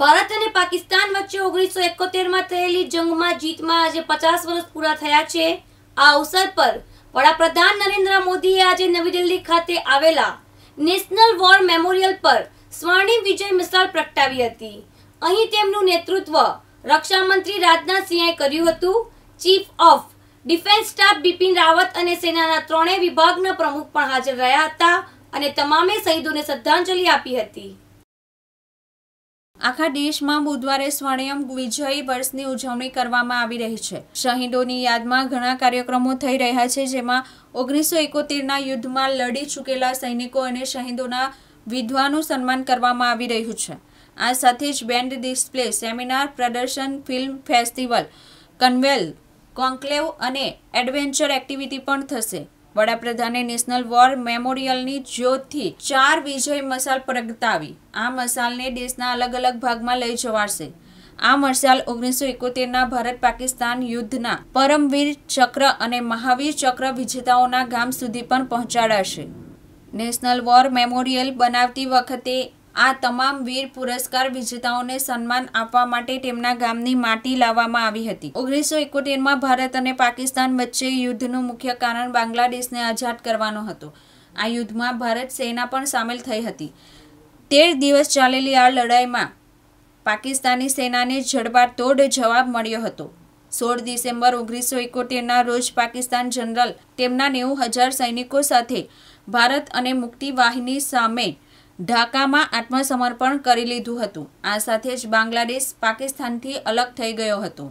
ભારત અને પાકિસ્તાન વચ્ચે ઓગણીસો એકોતેરમાં થયેલી જંગમાં જીતમાં આજે પચાસ વર્ષ પૂરા થયા છે આ અવસર પર વડાપ્રધાન નરેન્દ્ર મોદીએ આજે નવી દિલ્હી ખાતે આવેલા નેશનલ વોર મેમોરિયલ પર સ્વર્ણિમ વિજય મિસાલ પ્રગટાવી હતી અહીં તેમનું નેતૃત્વ રક્ષામંત્રી રાજનાથ સિંહે કર્યું હતું chief of defence staff Bipin Rawat અને સેનાના ત્રણેય વિભાગના પ્રમુખ પણ હાજર રહ્યા હતા અને તમામે શહીદોને શ્રદ્ધાંજલિ આપી હતી આખા દેશમાં બુધવારે સ્વર્ણિયમ વિજય વર્ષની ઉજવણી કરવામાં આવી રહી છે શહીદોની યાદમાં ઘણા કાર્યક્રમો થઈ રહ્યા છે જેમાં ઓગણીસો એકોતેરના યુદ્ધમાં લડી ચૂકેલા સૈનિકો અને શહીદોના વિધવાનું સન્માન કરવામાં આવી રહ્યું છે આ સાથે જ બેન્ડ ડિસ્પ્લે સેમિનાર પ્રદર્શન ફિલ્મ ફેસ્ટિવલ કન્વેલ કોન્ક્લેવ અને એડવેન્ચર એક્ટિવિટી પણ થશે વડાપ્રધાને નેશનલ વોર મેમોરિયલની જ્યોતથી ચાર વિજય મશાલ પ્રગટાવી આ મશાલને દેશના અલગ અલગ ભાગમાં લઈ જવાશે આ મશાલ ઓગણીસો એકોતેરના ભારત પાકિસ્તાન યુદ્ધના પરમવીર ચક્ર અને મહાવીર ચક્ર વિજેતાઓના ગામ સુધી પણ પહોંચાડાશે નેશનલ વોર મેમોરિયલ બનાવતી વખતે આ તમામ વીર પુરસ્કાર વિજેતાઓને સન્માન આપવા માટે તેમના ગામની માટી લાવવામાં આવી હતી ઓગણીસો એકોતેરમાં ભારત અને પાકિસ્તાન વચ્ચે યુદ્ધનું મુખ્ય કારણ બાંગ્લાદેશને આઝાદ કરવાનો હતો આ યુદ્ધમાં ભારત સેના પણ સામેલ થઈ હતી તેર દિવસ ચાલેલી આ લડાઈમાં પાકિસ્તાની સેનાને જડબાતોડ જવાબ મળ્યો હતો સોળ ડિસેમ્બર ઓગણીસો એકોતેરના રોજ પાકિસ્તાન જનરલ તેમના નેવું હજાર સૈનિકો સાથે ભારત અને મુક્તિ વાહિની સામે ઢાકામાં આત્મસમર્પણ કરી લીધું હતું આ સાથે જ બાંગ્લાદેશ પાકિસ્તાનથી અલગ થઈ ગયો હતો